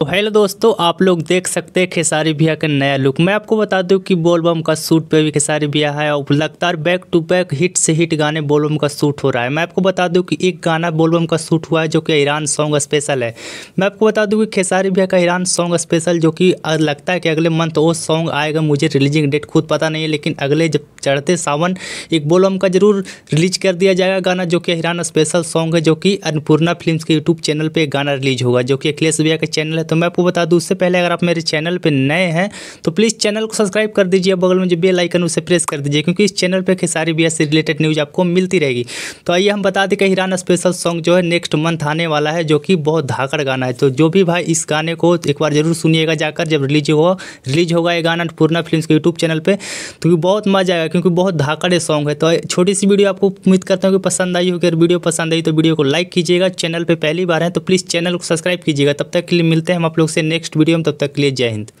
तो हेलो दोस्तों आप लोग देख सकते हैं खेसारी भैया का नया लुक मैं आपको बता दूं कि बोलबम का शूट पे भी खेसारी भैया है और लगातार बैक टू बैक हिट से हिट गाने बोलबम का शूट हो रहा है मैं आपको बता दूं कि एक गाना बोलबम का शूट हुआ है जो कि ईरान सॉन्ग स्पेशल है मैं आपको बता दूँ कि खेसारी भैया का ईरान सॉन्ग स्पेशल जो कि लगता है कि अगले मंथ वो सॉन्ग आएगा मुझे रिलीजिंग डेट खुद पता नहीं है लेकिन अगले जब चढ़ते सावन एक बोलबम का जरूर रिलीज कर दिया जाएगा गाना जो कि ईरान स्पेशल सॉन्ग है जो कि अन्नपूर्णा फिल्म के यूट्यूब चैनल पर गाना रिलीज होगा जो कि अखिलेश भैया का चैनल तो मैं आपको बता दूँ उससे पहले अगर आप मेरे चैनल पर नए हैं तो प्लीज़ चैनल को सब्सक्राइब कर दीजिए बगल में जो बेल आइकन उसे प्रेस कर दीजिए क्योंकि इस चैनल पर कई सारी बी से रिलेटेड न्यूज़ आपको मिलती रहेगी तो आइए हम बता दें कि हिरान स्पेशल सॉन्ग जो है नेक्स्ट मंथ आने वाला है जो कि बहुत धाकड़ गाना है तो जो भी भाई इस गाने को एक बार जरूर सुनिएगा जाकर जब रिलीज होगा रिलीज होगा ये गाना पूर्णा फिल्म के यूट्यूब चैनल पर तो बहुत मजा आएगा क्योंकि बहुत धाकड़ सॉन्ग है तो छोटी सी वीडियो आपको उम्मीद करता हूँ कि पसंद आई होगी अगर वीडियो पसंद आई तो वीडियो को लाइक कीजिएगा चैनल पर पहली बार है तो प्लीज़ चैनल को सब्सक्राइब कीजिएगा तब तक के लिए मिलते हैं हैं हम आप लोग से नेक्स्ट वीडियो में तब तक के लिए जय हिंद